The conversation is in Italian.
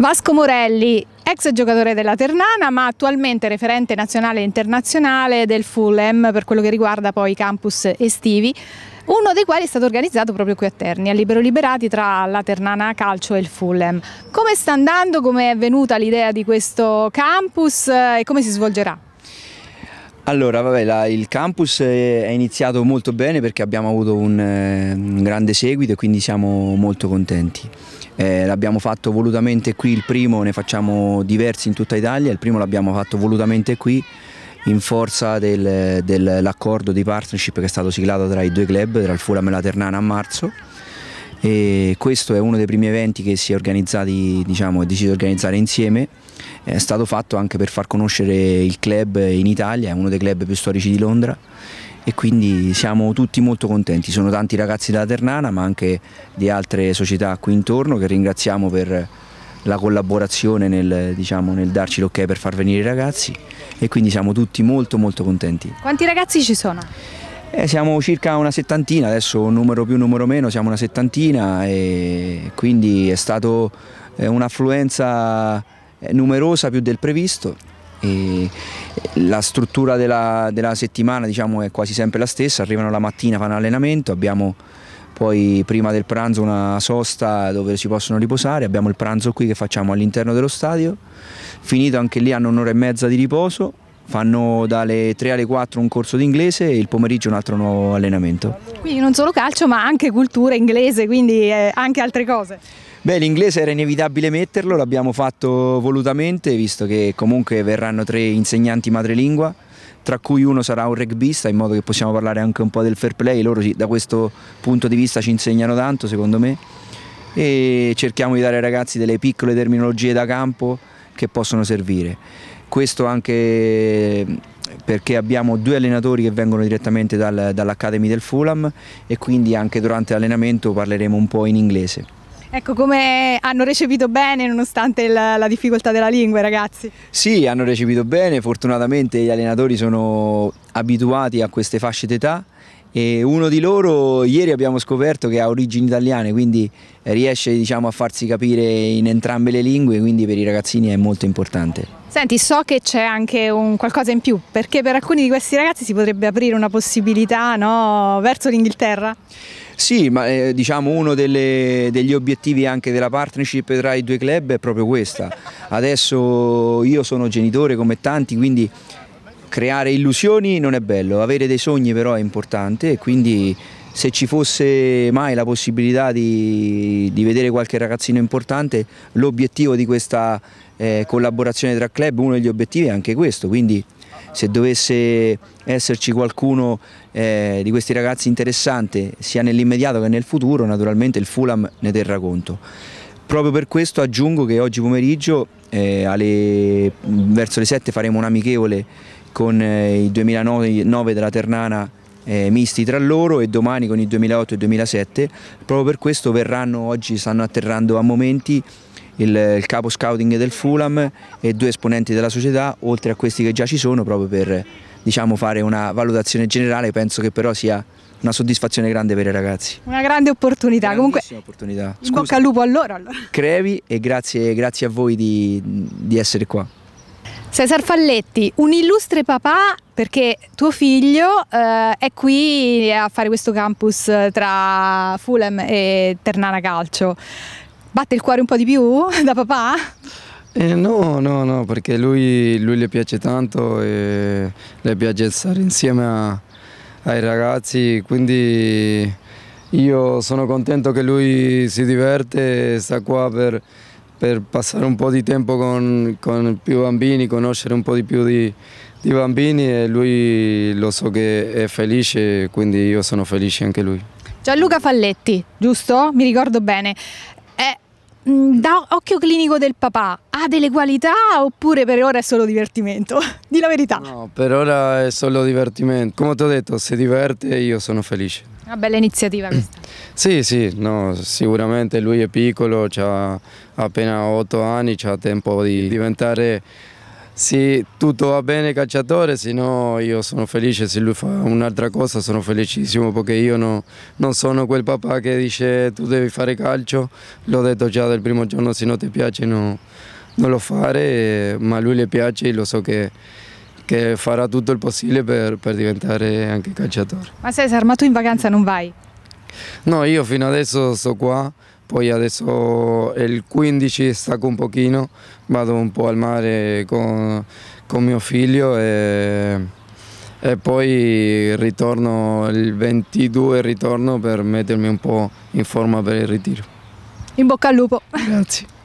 Vasco Morelli, ex giocatore della Ternana ma attualmente referente nazionale e internazionale del Fulham per quello che riguarda poi i campus estivi, uno dei quali è stato organizzato proprio qui a Terni, a Libero Liberati tra la Ternana Calcio e il Fulham. Come sta andando, come è venuta l'idea di questo campus e come si svolgerà? Allora, vabbè, la, il campus è, iniziato molto bene perché abbiamo avuto un, eh, un grande seguito e quindi siamo molto contenti. Eh, l'abbiamo fatto volutamente qui il primo, ne facciamo diversi in tutta Italia, il primo l'abbiamo fatto volutamente qui in forza del, dell'accordo di partnership che è stato siglato tra i due club, tra il Fulham e la Ternana a marzo. E questo è uno dei primi eventi che si è organizzati, diciamo, è deciso di organizzare insieme è stato fatto anche per far conoscere il club in Italia, è uno dei club più storici di Londra e quindi siamo tutti molto contenti, sono tanti ragazzi della Ternana ma anche di altre società qui intorno che ringraziamo per la collaborazione nel, diciamo, nel darci l'ok per far venire i ragazzi e quindi siamo tutti molto molto contenti. Quanti ragazzi ci sono? Eh, siamo circa una settantina, adesso numero più numero meno, siamo una settantina e quindi è stata eh, un'affluenza numerosa più del previsto e la struttura della, della settimana diciamo, è quasi sempre la stessa, arrivano la mattina, fanno allenamento, abbiamo poi prima del pranzo una sosta dove si possono riposare, abbiamo il pranzo qui che facciamo all'interno dello stadio, finito anche lì hanno un'ora e mezza di riposo, fanno dalle 3 alle 4 un corso di inglese e il pomeriggio un altro nuovo allenamento. Quindi non solo calcio ma anche cultura inglese, quindi eh, anche altre cose. Beh, l'inglese era inevitabile metterlo, l'abbiamo fatto volutamente, visto che comunque verranno tre insegnanti madrelingua, tra cui uno sarà un rugbista, in modo che possiamo parlare anche un po' del fair play, loro da questo punto di vista ci insegnano tanto, secondo me, e cerchiamo di dare ai ragazzi delle piccole terminologie da campo che possono servire. Questo anche perché abbiamo due allenatori che vengono direttamente dal, dall'Academy del Fulham e quindi anche durante l'allenamento parleremo un po' in inglese. Ecco, come hanno recepito bene nonostante la, la difficoltà della lingua ragazzi? Sì, hanno recepito bene, fortunatamente gli allenatori sono abituati a queste fasce d'età e uno di loro ieri abbiamo scoperto che ha origini italiane, quindi riesce diciamo, a farsi capire in entrambe le lingue, quindi per i ragazzini è molto importante. Senti, so che c'è anche un qualcosa in più, perché per alcuni di questi ragazzi si potrebbe aprire una possibilità no, verso l'Inghilterra? Sì, ma eh, diciamo uno delle, degli obiettivi anche della partnership tra i due club è proprio questa. Adesso io sono genitore come tanti, quindi creare illusioni non è bello, avere dei sogni però è importante e quindi se ci fosse mai la possibilità di, di vedere qualche ragazzino importante, l'obiettivo di questa eh, collaborazione tra club, uno degli obiettivi è anche questo, quindi se dovesse esserci qualcuno eh, di questi ragazzi interessante sia nell'immediato che nel futuro, naturalmente il Fulham ne terrà conto. Proprio per questo aggiungo che oggi pomeriggio eh, alle, verso le 7 faremo un amichevole con eh, i 2009 della Ternana eh, misti tra loro e domani con i 2008 e 2007. Proprio per questo verranno oggi, stanno atterrando a momenti il, il, capo scouting del Fulham e due esponenti della società, oltre a questi che già ci sono, proprio per diciamo, fare una valutazione generale. Penso che però sia una soddisfazione grande per i ragazzi. Una grande opportunità, comunque. Opportunità. Scusa, in bocca al lupo allora. allora. Crevi e grazie, grazie a voi di, di essere qua. Cesar Falletti, un illustre papà perché tuo figlio eh, è qui a fare questo campus eh, tra Fulham e Ternana Calcio. Batte il cuore un po' di più da papà? Eh, no, no, no, perché lui, lui le piace tanto e le piace stare insieme a, ai ragazzi, quindi io sono contento che lui si diverte e sta qua per per passare un po' di tempo con, con più bambini, conoscere un po' di più di, di bambini e lui lo so che è felice, quindi io sono felice anche lui. Gianluca Falletti, giusto? Mi ricordo bene. Mm, da occhio clinico del papà ha delle qualità oppure per ora è solo divertimento? Di la verità. No, per ora è solo divertimento. Come ti ho detto, se diverte io sono felice. Una bella iniziativa questa. sì, sì, no, sicuramente lui è piccolo, ha appena 8 anni, ha tempo di diventare sì, tutto va bene calciatore, se no io sono felice, se lui fa un'altra cosa sono felicissimo perché io no, non sono quel papà che dice tu devi fare calcio, l'ho detto già dal primo giorno se non ti piace no, non lo fare, ma a lui le piace e lo so che, che farà tutto il possibile per, per diventare anche calciatore. Ma Cesar, ma tu in vacanza non vai? No, io fino adesso sto qua, poi adesso il 15 stacco un pochino, vado un po' al mare con, con mio figlio e, e, poi ritorno il 22 ritorno per mettermi un po' in forma per il ritiro. In bocca al lupo. Grazie.